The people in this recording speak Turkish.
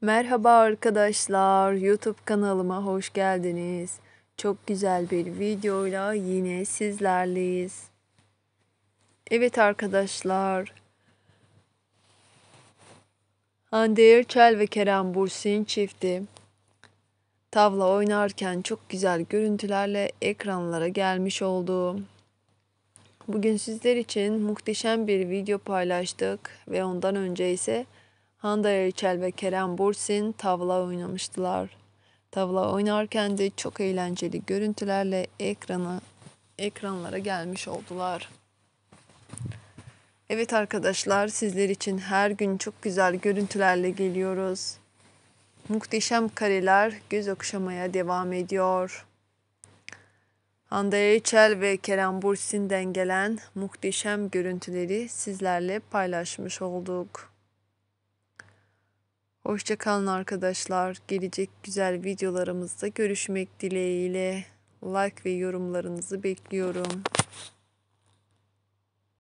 Merhaba arkadaşlar, YouTube kanalıma hoş geldiniz. Çok güzel bir videoyla yine sizlerleyiz. Evet arkadaşlar, Hande Erçel ve Kerem Bursin çifti tavla oynarken çok güzel görüntülerle ekranlara gelmiş oldu. Bugün sizler için muhteşem bir video paylaştık ve ondan önce ise Handa Erçel ve Kerem Bursin tavla oynamıştılar. Tavla oynarken de çok eğlenceli görüntülerle ekrana ekranlara gelmiş oldular. Evet arkadaşlar sizler için her gün çok güzel görüntülerle geliyoruz. Muhteşem kareler göz okşamaya devam ediyor. Hande Erçel ve Kerem Bursin'den gelen muhteşem görüntüleri sizlerle paylaşmış olduk. Hoşçakalın arkadaşlar. Gelecek güzel videolarımızda görüşmek dileğiyle. Like ve yorumlarınızı bekliyorum.